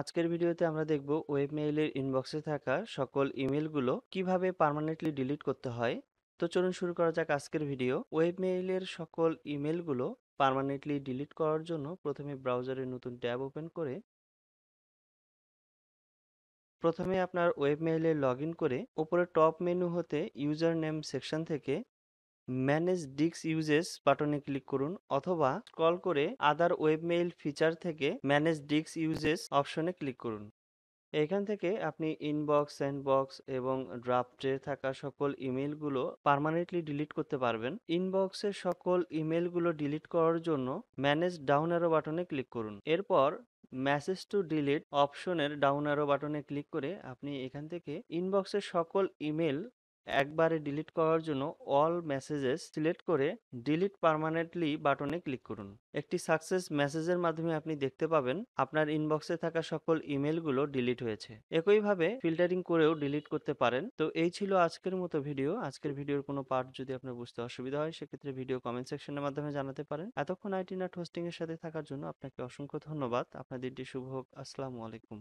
আজকের ভিডিওতে আমরা দেখব ওয়েবমেইলের ইনবক্সে থাকা সকল ইমেলগুলো কিভাবে পার্মানেন্টলি ডিলিট করতে হয় তো চলুন শুরু করা যাক আজকের ভিডিও ওয়েবমেইলের সকল ইমেলগুলো পারমানেন্টলি ডিলিট করার জন্য প্রথমে ব্রাউজারে নতুন ট্যাব ওপেন করে প্রথমে আপনার ওয়েবমেইলে লগ ইন করে ওপরে টপ মেনু হতে ইউজার নেম সেকশন থেকে ম্যানেজ ডিস্ক ইউজেস বাটনে ক্লিক করুন অথবা স্ক্রল করে আদার ওয়েবমেইল ফিচার থেকে ম্যানেজ ডিস্ক ইউজেস অপশনে ক্লিক করুন এখান থেকে আপনি ইনবক্স স্যান্ডবক্স এবং ড্রাফটে থাকা সকল ইমেলগুলো পারমানেন্টলি ডিলিট করতে পারবেন ইনবক্সের সকল ইমেলগুলো ডিলিট করার জন্য ম্যানেজ ডাউন অ্যারো বাটনে ক্লিক করুন এরপর ম্যাসেজ টু ডিলিট অপশনের ডাউন অ্যারো বাটনে ক্লিক করে আপনি এখান থেকে ইনবক্সের সকল ইমেল একবারে ডিলিট করার জন্য অল মেসেজেস সিলেক্ট করে ডিলিট পারমানেন্টলি বাটনে ক্লিক করুন একটি সাকসেস মেসেজের মাধ্যমে আপনি দেখতে পাবেন আপনার ইনবক্সে থাকা সকল ইমেলগুলো ডিলিট হয়েছে একইভাবে ফিল্টারিং করেও ডিলিট করতে পারেন তো এই ছিল আজকের মতো ভিডিও আজকের ভিডিওর কোনো পার্ট যদি আপনার বুঝতে অসুবিধা হয় সেক্ষেত্রে ভিডিও কমেন্ট সেকশনের মাধ্যমে জানাতে পারেন এতক্ষণ আইটি নাট হোস্টিং সাথে থাকার জন্য আপনাকে অসংখ্য ধন্যবাদ আপনার দিনটি শুভ হোক আসসালামু আলাইকুম